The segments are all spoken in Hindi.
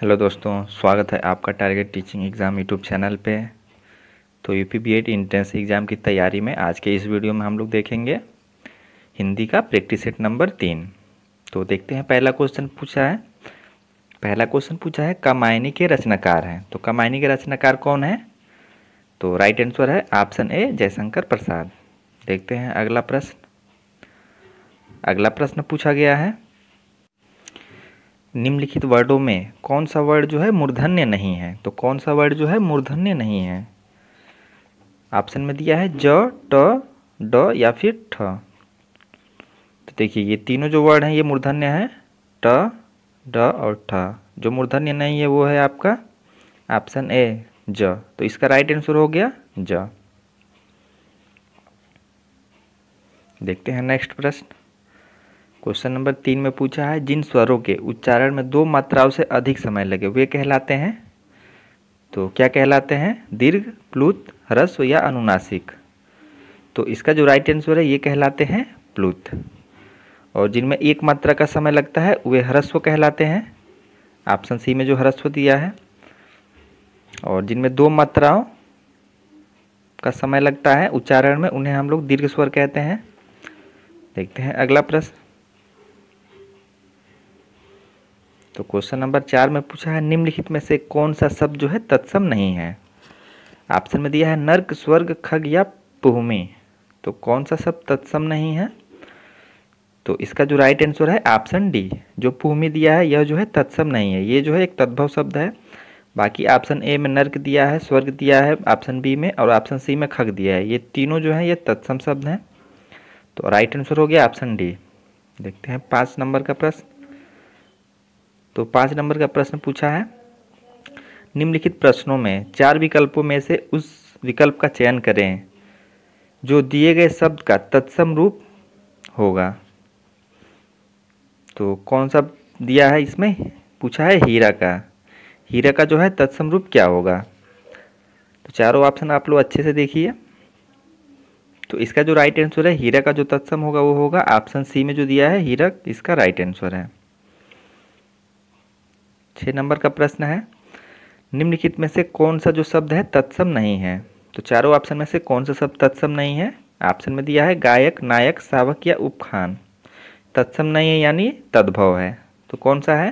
हेलो दोस्तों स्वागत है आपका target teaching exam YouTube channel पे तो U P B Ed entrance exam की तैयारी में आज के इस वीडियो में हम लोग देखेंगे हिंदी का प्रैक्टिस सेट नंबर तीन तो देखते हैं पहला क्वेश्चन पूछा है पहला क्वेश्चन पूछा है कमायनी के रचनाकार हैं तो कमायनी के रचनाकार कौन तो है तो राइट आंसर है ऑप्शन ए जयशंकर प्रसाद देखते हैं अगला प्रश्न अगला प्रश्न पूछा गया है निम्नलिखित वर्डों में कौन सा वर्ड जो है मूर्धन्य नहीं है तो कौन सा वर्ड जो है मूर्धन्य नहीं है ऑप्शन में दिया है ज ट ड या फिर ठ तो देखिए ये तीनों जो वर्ड हैं ये मूर्धन्य है ट ड और ठ जो मूर्धन्य नहीं है वो है आपका ऑप्शन ए ज तो इसका राइट आंसर हो गया ज देखते हैं नेक्स्ट प्रश्न क्वेश्चन नंबर तीन में पूछा है जिन स्वरों के उच्चारण में दो मात्राओं से अधिक समय लगे वे कहलाते हैं तो क्या कहलाते हैं दीर्घ प्लुत ह्रस्व या अनुनासिक तो इसका जो राइट आंसर है ये कहलाते हैं प्लुत और जिनमें एक मात्रा का समय लगता है वे ह्रस्व कहलाते हैं ऑप्शन सी में जो ह्रस्व दिया है और जिनमें दो मात्राओं का समय लगता है उच्चारण में उन्हें हम लोग दीर्घ स्वर कहते हैं देखते हैं अगला प्रश्न तो क्वेश्चन नंबर चार में पूछा है निम्नलिखित में से कौन सा शब्द जो है तत्सम नहीं है ऑप्शन में दिया है नर्क स्वर्ग खग या भूमि तो कौन सा शब्द तत्सम नहीं है तो इसका जो राइट आंसर है ऑप्शन डी जो भूमि दिया है यह जो है तत्सम नहीं है ये जो है एक तद्भव शब्द है बाकी ऑप्शन ए में नर्क दिया है स्वर्ग दिया है ऑप्शन बी में और ऑप्शन सी में खग दिया है ये तीनों जो है ये तत्सम शब्द हैं तो राइट आंसर हो गया ऑप्शन डी देखते हैं पाँच नंबर का प्रश्न तो पाँच नंबर का प्रश्न पूछा है निम्नलिखित प्रश्नों में चार विकल्पों में से उस विकल्प का चयन करें जो दिए गए शब्द का तत्सम रूप होगा तो कौन सा दिया है इसमें पूछा है हीरा का हीरा का जो है तत्सम रूप क्या होगा तो चारों ऑप्शन आप लोग अच्छे से देखिए तो इसका जो राइट आंसर है हीरा का जो तत्सम होगा वो होगा ऑप्शन सी में जो दिया है हीरा इसका राइट आंसर है छः नंबर का प्रश्न है निम्नलिखित में से कौन सा जो शब्द है तत्सम नहीं है तो चारों ऑप्शन में से कौन सा शब्द तत्सम नहीं है ऑप्शन में दिया है गायक नायक सावक या उपखान तत्सम नहीं है यानी तद्भव है तो कौन सा है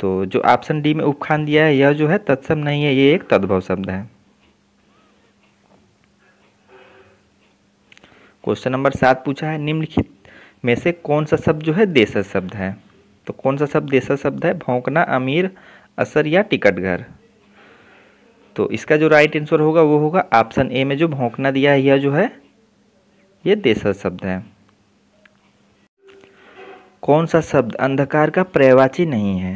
तो जो ऑप्शन डी में उपखान दिया है यह जो है तत्सम नहीं है ये एक तद्भव शब्द है क्वेश्चन नंबर सात पूछा है निम्नलिखित में से कौन सा शब्द जो है देश शब्द है तो कौन सा शब्द ऐसा शब्द है भौंकना अमीर असर या टिकट घर तो इसका जो राइट आंसर होगा वो होगा ऑप्शन ए में जो भौंकना दिया है यह जो है ये देशा शब्द है कौन सा शब्द अंधकार का प्रयवाची नहीं है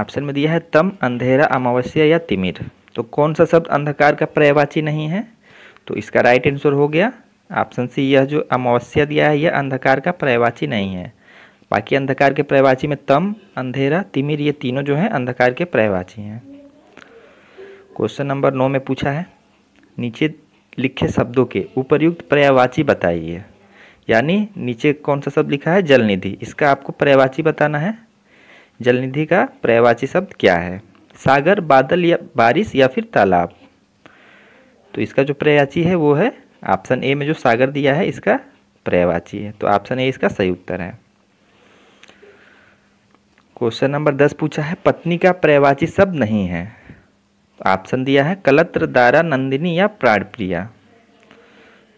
ऑप्शन में दिया है तम अंधेरा अमावस्या या तिमिर तो कौन सा शब्द अंधकार का प्रयवाची नहीं है तो इसका राइट आंसर हो गया ऑप्शन सी यह जो अमावस्या दिया है यह अंधकार का प्रयवाची नहीं है बाकी अंधकार के प्रयवाची में तम अंधेरा तिमिर ये तीनों जो हैं अंधकार के प्रयवाची हैं क्वेश्चन नंबर नौ में पूछा है नीचे लिखे शब्दों के उपयुक्त प्रयवाची बताइए यानी नीचे कौन सा शब्द लिखा है जलनिधि इसका आपको प्रयवाची बताना है जलनिधि का प्रयवाची शब्द क्या है सागर बादल या बारिश या फिर तालाब तो इसका जो प्रयाची है वो है ऑप्शन ए में जो सागर दिया है इसका प्रयवाची है तो ऑप्शन ए इसका सही उत्तर है क्वेश्चन नंबर दस पूछा है पत्नी का प्रयवाची शब्द नहीं है ऑप्शन दिया है कलत्र दारा नंदिनी या प्राण प्रिया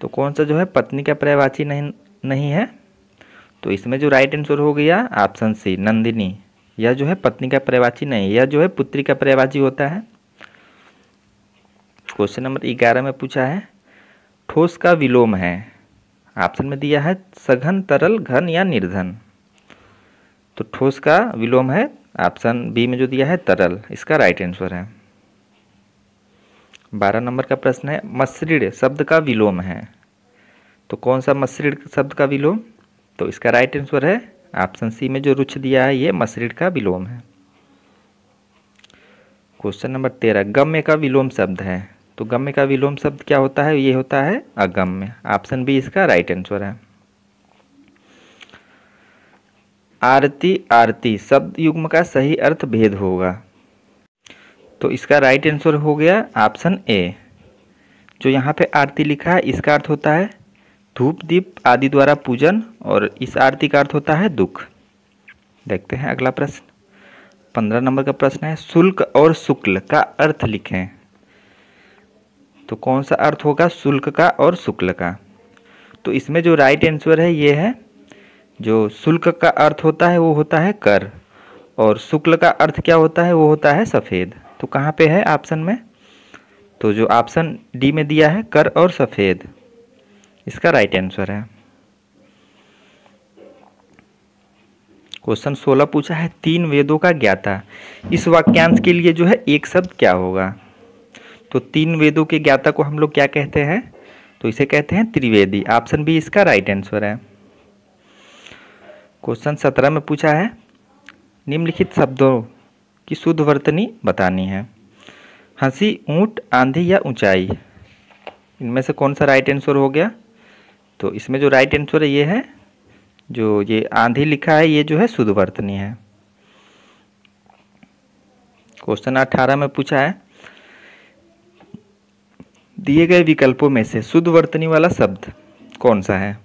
तो कौन सा जो है पत्नी का प्रयवाची नहीं नहीं है तो इसमें जो राइट आंसर हो गया ऑप्शन सी नंदिनी यह जो है पत्नी का प्रयवाची नहीं यह जो है पुत्री का प्रयवाची होता है क्वेश्चन नंबर ग्यारह में पूछा है ठोस का विलोम है ऑप्शन में दिया है सघन तरल घन या निर्धन तो ठोस का विलोम है ऑप्शन बी में जो दिया है तरल इसका राइट आंसर है बारह नंबर का प्रश्न है मश्रिण शब्द का विलोम है तो कौन सा मश्रिण शब्द का विलोम तो इसका राइट आंसर है ऑप्शन सी में जो रुच दिया है ये मश्रिण का विलोम है क्वेश्चन नंबर तेरह गम्य का विलोम शब्द है तो गम्य का विलोम शब्द क्या होता है ये होता है अगम्य ऑप्शन बी इसका राइट आंसर है आरती आरती शब्द युग्म का सही अर्थ भेद होगा तो इसका राइट आंसर हो गया ऑप्शन ए जो यहाँ पे आरती लिखा है इसका अर्थ होता है धूप दीप आदि द्वारा पूजन और इस आरती का अर्थ होता है दुख देखते हैं अगला प्रश्न पंद्रह नंबर का प्रश्न है शुल्क और शुक्ल का अर्थ लिखें तो कौन सा अर्थ होगा शुल्क का और शुक्ल का तो इसमें जो राइट आंसर है ये है जो शुल्क का अर्थ होता है वो होता है कर और शुक्ल का अर्थ क्या होता है वो होता है सफ़ेद तो कहाँ पे है ऑप्शन में तो जो ऑप्शन डी में दिया है कर और सफ़ेद इसका राइट आंसर है क्वेश्चन सोलह पूछा है तीन वेदों का ज्ञाता इस वाक्यांश के लिए जो है एक शब्द क्या होगा तो तीन वेदों के ज्ञाता को हम लोग क्या कहते हैं तो इसे कहते हैं त्रिवेदी ऑप्शन बी इसका राइट आंसर है क्वेश्चन सत्रह में पूछा है निम्नलिखित शब्दों की शुद्ध वर्तनी बतानी है हंसी ऊंट आंधी या ऊंचाई इनमें से कौन सा राइट आंसर हो गया तो इसमें जो राइट आंसर है ये है जो ये आंधी लिखा है ये जो है शुद्ध वर्तनी है क्वेश्चन अठारह में पूछा है दिए गए विकल्पों में से शुद्ध वर्तनी वाला शब्द कौन सा है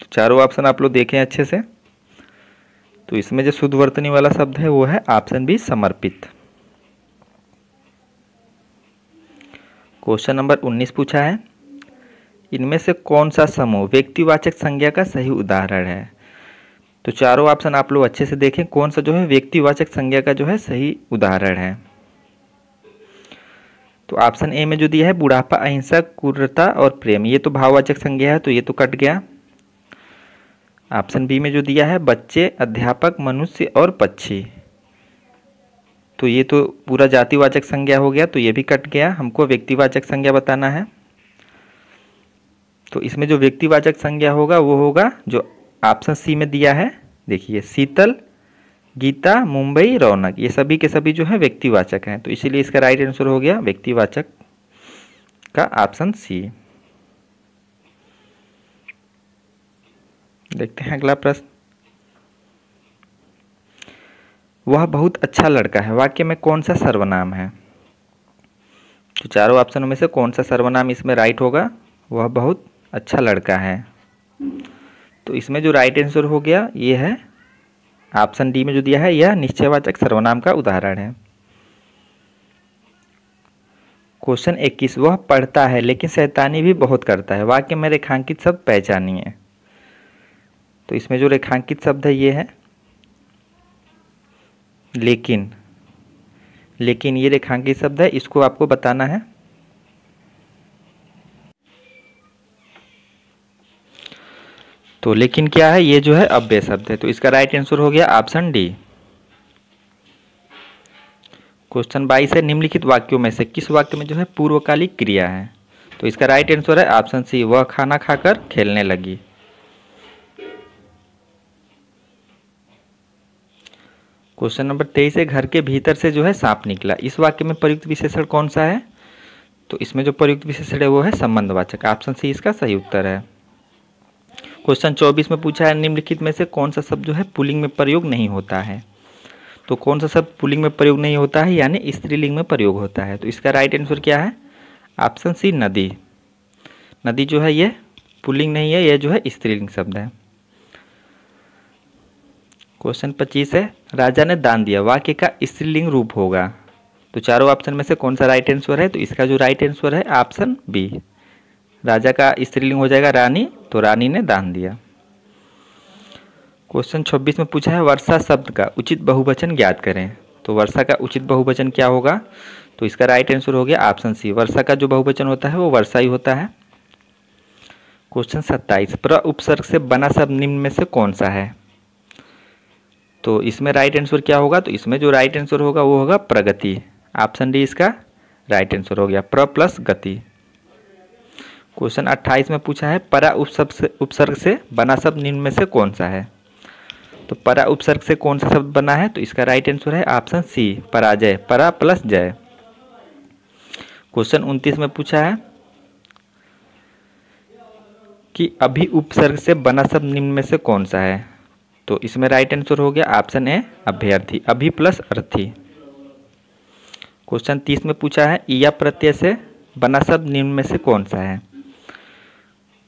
तो चारों ऑप्शन आप लोग देखें अच्छे से तो इसमें जो शुद्ध वर्तनी वाला शब्द है वो है ऑप्शन बी समर्पित क्वेश्चन नंबर 19 पूछा है इनमें से कौन सा समूह व्यक्तिवाचक संज्ञा का सही उदाहरण है तो चारों ऑप्शन आप लोग अच्छे से देखें कौन सा जो है व्यक्तिवाचक संज्ञा का जो है सही उदाहरण है तो ऑप्शन ए में जो दिया है बुढ़ापा अहिंसा कुरता और प्रेम ये तो भाववाचक संज्ञा है तो ये तो कट गया ऑप्शन बी में जो दिया है बच्चे अध्यापक मनुष्य और पक्षी तो ये तो पूरा जातिवाचक संज्ञा हो गया तो ये भी कट गया हमको व्यक्तिवाचक संज्ञा बताना है तो इसमें जो व्यक्तिवाचक संज्ञा होगा वो होगा जो ऑप्शन सी में दिया है देखिए शीतल गीता मुंबई रौनक ये सभी के सभी जो है व्यक्तिवाचक हैं तो इसीलिए इसका राइट आंसर हो गया व्यक्तिवाचक का ऑप्शन सी देखते हैं अगला प्रश्न वह बहुत अच्छा लड़का है वाक्य में कौन सा सर्वनाम है तो चारों ऑप्शनों में से कौन सा सर्वनाम इसमें राइट होगा वह बहुत अच्छा लड़का है तो इसमें जो राइट आंसर हो गया ये है ऑप्शन डी में जो दिया है यह निश्चयवाचक सर्वनाम का उदाहरण है क्वेश्चन इक्कीस वह पढ़ता है लेकिन शैतानी भी बहुत करता है वाक्य में रेखांकित सब पहचानिए तो इसमें जो रेखांकित शब्द है ये है लेकिन लेकिन ये रेखांकित शब्द है इसको आपको बताना है तो लेकिन क्या है ये जो है अव्यय शब्द है तो इसका राइट आंसर हो गया ऑप्शन डी क्वेश्चन बाईस है निम्नलिखित वाक्यों में से किस वाक्य में जो है पूर्वकालिक क्रिया है तो इसका राइट आंसर है ऑप्शन सी वह खाना खाकर खेलने लगी क्वेश्चन नंबर तेईस है घर के भीतर से जो है सांप निकला इस वाक्य में प्रयुक्त विशेषण कौन सा है तो इसमें जो प्रयुक्त विशेषण है वो है संबंधवाचक ऑप्शन सी इसका सही उत्तर है क्वेश्चन चौबीस में पूछा है निम्नलिखित में से कौन सा शब्द जो है पुलिंग में प्रयोग नहीं होता है तो कौन सा शब्द पुलिंग में प्रयोग नहीं होता है यानी स्त्रीलिंग में प्रयोग होता है तो इसका राइट आंसर क्या है ऑप्शन सी नदी नदी जो है ये पुलिंग नहीं है यह जो है स्त्रीलिंग शब्द है क्वेश्चन पच्चीस है राजा ने दान दिया वाक्य का स्त्रीलिंग रूप होगा तो चारों ऑप्शन में से कौन सा राइट आंसर है तो इसका जो राइट आंसर है ऑप्शन बी राजा का स्त्रीलिंग हो जाएगा रानी तो रानी ने दान दिया क्वेश्चन छब्बीस में पूछा है वर्षा शब्द का उचित बहुवचन ज्ञात करें तो वर्षा का उचित बहुवचन क्या होगा तो इसका राइट आंसर हो गया ऑप्शन सी वर्षा का जो बहुवचन होता है वो वर्षा ही होता है क्वेश्चन सत्ताईस प्र उपसर्ग से बना शब्द निम्न में से कौन सा है तो इसमें राइट आंसर क्या होगा तो इसमें जो राइट आंसर होगा वो होगा प्रगति ऑप्शन डी इसका राइट आंसर हो गया प्र प्लस गति क्वेश्चन 28 में पूछा है परा उपसर्ग से उपसर्ग से बना शब्द निम्न में से कौन सा है तो परा उपसर्ग से कौन सा शब्द बना है तो इसका राइट आंसर है ऑप्शन सी पराजय परा प्लस जय क्वेश्चन 29 में पूछा है कि अभी उपसर्ग से बना शब्द निम्न में से कौन सा है तो इसमें राइट आंसर हो गया ऑप्शन ए अभ्यर्थी अभी प्लस अर्थी क्वेश्चन तीस में पूछा है ईया प्रत्यय से बना शब्द निम्न में से कौन सा है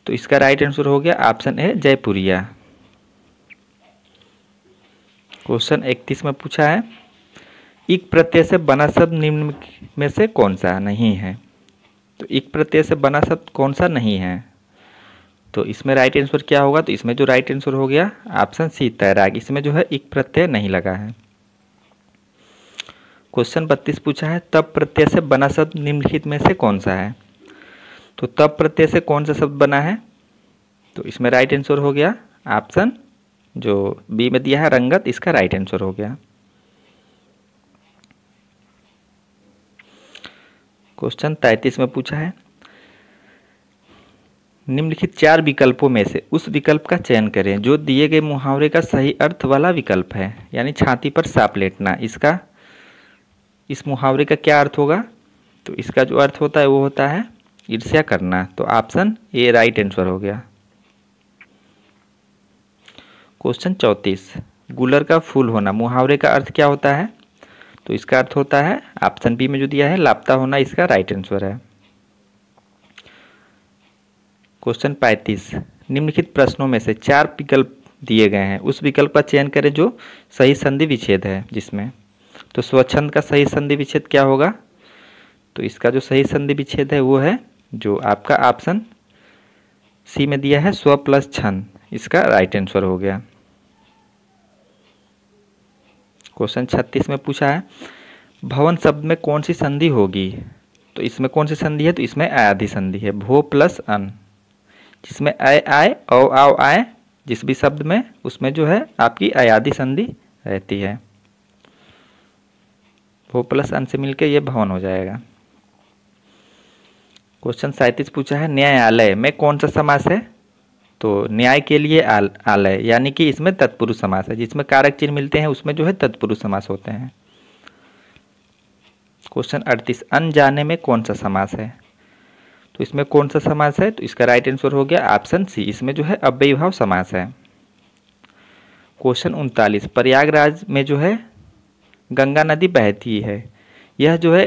तो इसका राइट आंसर हो गया ऑप्शन ए जयपुरिया क्वेश्चन इकतीस में पूछा है इक प्रत्यय से बना शब्द निम्न में से कौन सा नहीं है तो एक प्रत्यय से बना शब्द कौन सा नहीं है तो इसमें राइट आंसर क्या होगा तो इसमें जो राइट आंसर हो गया ऑप्शन सी तैराग इसमें जो है एक प्रत्यय नहीं लगा है क्वेश्चन बत्तीस पूछा है तब प्रत्यय से बना शब्द निम्नलिखित में से कौन सा है तो तब प्रत्यय से कौन सा शब्द बना है तो इसमें राइट आंसर हो गया ऑप्शन जो बी में दिया है रंगत इसका राइट आंसर हो गया क्वेश्चन तैतीस में पूछा है निम्नलिखित चार विकल्पों में से उस विकल्प का चयन करें जो दिए गए मुहावरे का सही अर्थ वाला विकल्प है यानी छाती पर सांप लेटना इसका इस मुहावरे का क्या अर्थ होगा तो इसका जो अर्थ होता है वो होता है ईर्ष्या करना तो ऑप्शन ए राइट आंसर हो गया क्वेश्चन चौंतीस गुलर का फूल होना मुहावरे का अर्थ क्या होता है तो इसका अर्थ होता है ऑप्शन बी में जो दिया है लापता होना इसका राइट आंसर है क्वेश्चन पैंतीस निम्नलिखित प्रश्नों में से चार विकल्प दिए गए हैं उस विकल्प का चयन करें जो सही संधि विच्छेद है जिसमें तो स्वच्छंद का सही संधि विच्छेद क्या होगा तो इसका जो सही संधि विच्छेद है वो है जो आपका ऑप्शन सी में दिया है स्व प्लस छंद इसका राइट आंसर हो गया क्वेश्चन छत्तीस में पूछा है भवन शब्द में कौन सी संधि होगी तो इसमें कौन सी संधि है तो इसमें आयाधि संधि है भो प्लस अन जिसमें अय आय ओ आओ आय जिस भी शब्द में उसमें जो है आपकी अयादि संधि रहती है वो प्लस अंश से मिलकर ये भवन हो जाएगा क्वेश्चन सैंतीस पूछा है न्यायालय में कौन सा समास है तो न्याय के लिए आल, आलय यानी कि इसमें तत्पुरुष समास है जिसमें कारक चिन्ह मिलते हैं उसमें जो है तत्पुरुष समास होते हैं क्वेश्चन अड़तीस अनजाने में कौन सा समास है तो इसमें कौन सा समास है तो इसका राइट आंसर हो गया ऑप्शन सी इसमें जो है अव्यय भाव समास है क्वेश्चन उनतालीस प्रयागराज में जो है गंगा नदी बहती है यह जो है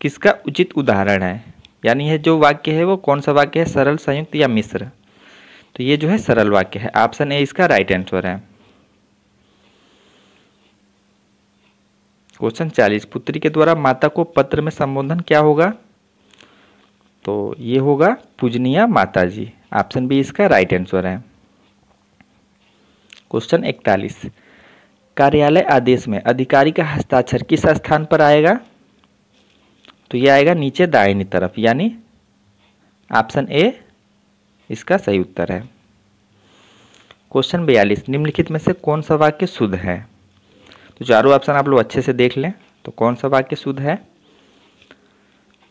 किसका उचित उदाहरण है यानी यह जो वाक्य है वो कौन सा वाक्य है सरल संयुक्त या मिश्र तो ये जो है सरल वाक्य है ऑप्शन ए इसका राइट आंसर है क्वेश्चन चालीस पुत्री के द्वारा माता को पत्र में संबोधन क्या होगा तो ये होगा पूजनिया माता जी ऑप्शन बी इसका राइट आंसर है क्वेश्चन इकतालीस कार्यालय आदेश में अधिकारी का हस्ताक्षर किस स्थान पर आएगा तो ये आएगा नीचे दाहिनी तरफ यानी ऑप्शन ए इसका सही उत्तर है क्वेश्चन बयालीस निम्नलिखित में से कौन सा वाक्य शुद्ध है तो चारों ऑप्शन आप लोग अच्छे से देख लें तो कौन सा वाक्य शुद्ध है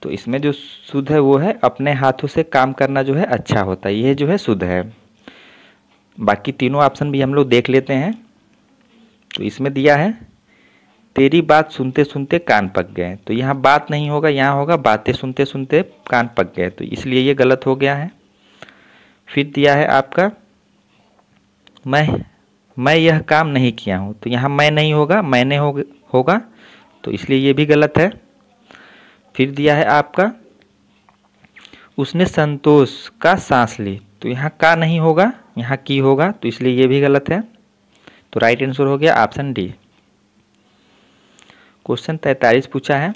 तो इसमें जो शुद्ध है वो है अपने हाथों से काम करना जो है अच्छा होता है यह जो है शुद्ध है बाकी तीनों ऑप्शन भी हम लोग देख लेते हैं तो इसमें दिया है तेरी बात सुनते सुनते कान पक गए तो यहाँ बात नहीं होगा यहाँ होगा बातें सुनते सुनते कान पक गए तो इसलिए ये गलत हो गया है फिर दिया है आपका मैं मैं यह काम नहीं किया हूँ तो यहाँ मैं नहीं होगा मैंने हो, होगा तो इसलिए ये भी गलत है फिर दिया है आपका उसने संतोष का सांस ली तो यहाँ का नहीं होगा यहाँ की होगा तो इसलिए ये भी गलत है तो राइट आंसर हो गया ऑप्शन डी क्वेश्चन तैतालीस पूछा है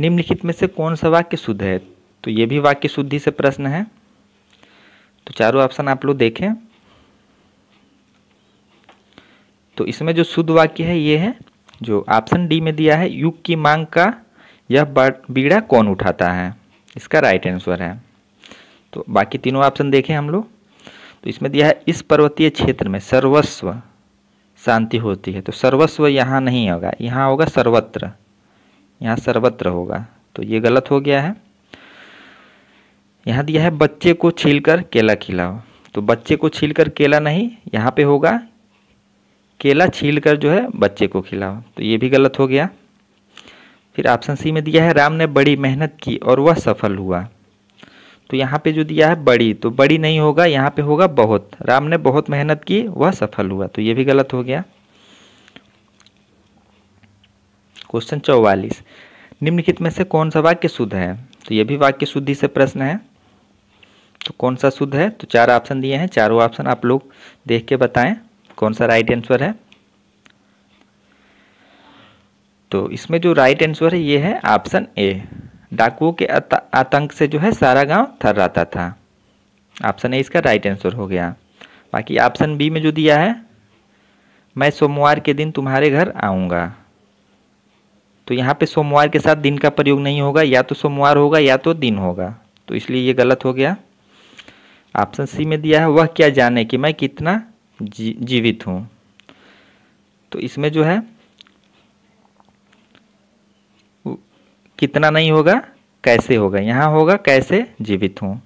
निम्नलिखित में से कौन सा वाक्य शुद्ध है तो ये भी वाक्य शुद्धि से प्रश्न है तो चारों ऑप्शन आप लोग देखें तो इसमें जो शुद्ध वाक्य है ये है जो ऑप्शन डी में दिया है युग की मांग का यह बीड़ा कौन उठाता है इसका राइट आंसर है तो बाकी तीनों ऑप्शन देखें हम लोग तो इसमें दिया है इस पर्वतीय क्षेत्र में सर्वस्व शांति होती है तो सर्वस्व यहाँ नहीं होगा यहाँ होगा सर्वत्र यहाँ सर्वत्र होगा तो ये गलत हो गया है यहाँ दिया है बच्चे को छीलकर केला खिलाओ तो बच्चे को छीलकर केला नहीं यहाँ पे होगा केला छीलकर जो है बच्चे को खिलाओ तो ये भी गलत हो गया फिर ऑप्शन सी में दिया है राम ने बड़ी मेहनत की और वह सफल हुआ तो यहाँ पे जो दिया है बड़ी तो बड़ी नहीं होगा यहाँ पे होगा बहुत राम ने बहुत मेहनत की वह सफल हुआ तो ये भी गलत हो गया क्वेश्चन चौवालीस निम्नलिखित में से कौन सा वाक्य शुद्ध है तो ये भी वाक्य शुद्धि से प्रश्न है तो कौन सा शुद्ध है तो चार ऑप्शन दिए हैं चारों ऑप्शन आप लोग देख के बताएं कौन सा राइट आंसर है तो इसमें जो राइट आंसर है ये है ऑप्शन ए डाकुओं के आतंक से जो है सारा गांव थर्राता था ऑप्शन ए इसका राइट आंसर हो गया बाकी ऑप्शन बी में जो दिया है मैं सोमवार के दिन तुम्हारे घर आऊँगा तो यहाँ पे सोमवार के साथ दिन का प्रयोग नहीं होगा या तो सोमवार होगा या तो दिन होगा तो इसलिए ये गलत हो गया ऑप्शन सी में दिया है वह क्या जाने कि मैं कितना जी, जीवित हूँ तो इसमें जो है कितना नहीं होगा कैसे होगा यहाँ होगा कैसे जीवित हूँ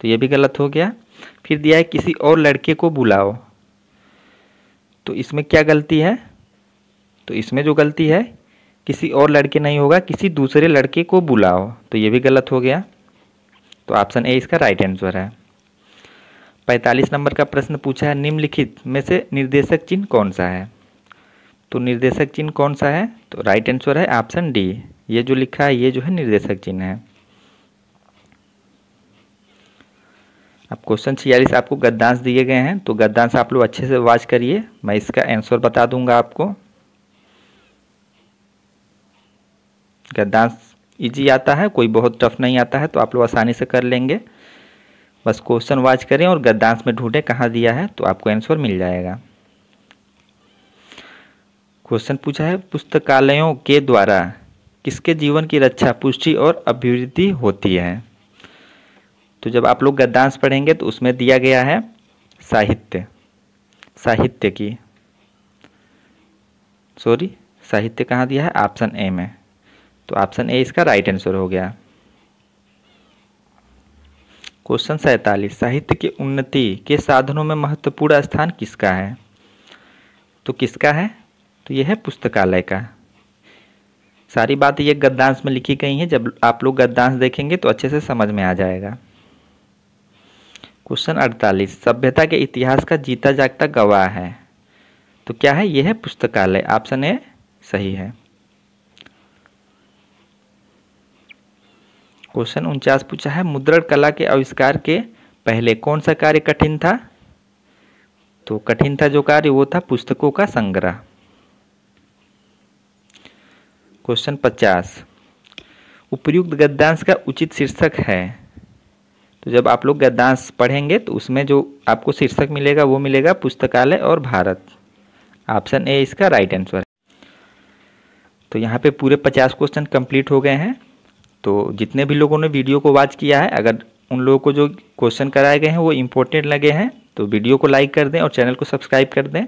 तो ये भी गलत हो गया फिर दिया है किसी और लड़के को बुलाओ तो इसमें क्या गलती है तो इसमें जो गलती है किसी और लड़के नहीं होगा किसी दूसरे लड़के को बुलाओ तो ये भी गलत हो गया तो ऑप्शन ए इसका राइट आंसर है पैंतालीस नंबर का प्रश्न पूछा है निम्नलिखित में से निर्देशक चिन्ह कौन सा है तो निर्देशक चिन्ह कौन सा है तो राइट आंसर है ऑप्शन डी ये जो लिखा है ये जो है निर्देशक चिन्ह है अब क्वेश्चन छियालीस आपको गद्दांश दिए गए हैं तो गद्दांश आप लोग अच्छे से वॉच करिए मैं इसका आंसर बता दूंगा आपको गद्दांश इजी आता है कोई बहुत टफ नहीं आता है तो आप लोग आसानी से कर लेंगे बस क्वेश्चन वाच करें और गद्दांश में ढूंढें कहाँ दिया है तो आपको आंसर मिल जाएगा क्वेश्चन पूछा है पुस्तकालयों के द्वारा किसके जीवन की रक्षा पुष्टि और अभिवृद्धि होती है तो जब आप लोग गद्यांश पढ़ेंगे तो उसमें दिया गया है साहित्य साहित्य की सॉरी साहित्य कहाँ दिया है ऑप्शन ए में तो ऑप्शन ए इसका राइट आंसर हो गया क्वेश्चन सैतालीस साहित्य की उन्नति के साधनों में महत्वपूर्ण स्थान किसका है तो किसका है तो यह है पुस्तकालय का सारी बात ये गद्दांश में लिखी गई है जब आप लोग गद्दांश देखेंगे तो अच्छे से समझ में आ जाएगा क्वेश्चन अड़तालीस सभ्यता के इतिहास का जीता जागता गवाह है तो क्या है यह है पुस्तकालय ऑप्शन ए सही है क्वेश्चन उनचास पूछा है मुद्रण कला के आविष्कार के पहले कौन सा कार्य कठिन था तो कठिन था जो कार्य वो था पुस्तकों का संग्रह क्वेश्चन पचास उपयुक्त गद्यांश का उचित शीर्षक है तो जब आप लोग गद्यांश पढ़ेंगे तो उसमें जो आपको शीर्षक मिलेगा वो मिलेगा पुस्तकालय और भारत ऑप्शन ए इसका राइट आंसर है तो यहाँ पे पूरे पचास क्वेश्चन कंप्लीट हो गए हैं तो जितने भी लोगों ने वीडियो को वॉच किया है अगर उन लोगों को जो क्वेश्चन कराए गए हैं वो इम्पोर्टेंट लगे हैं तो वीडियो को लाइक कर दें और चैनल को सब्सक्राइब कर दें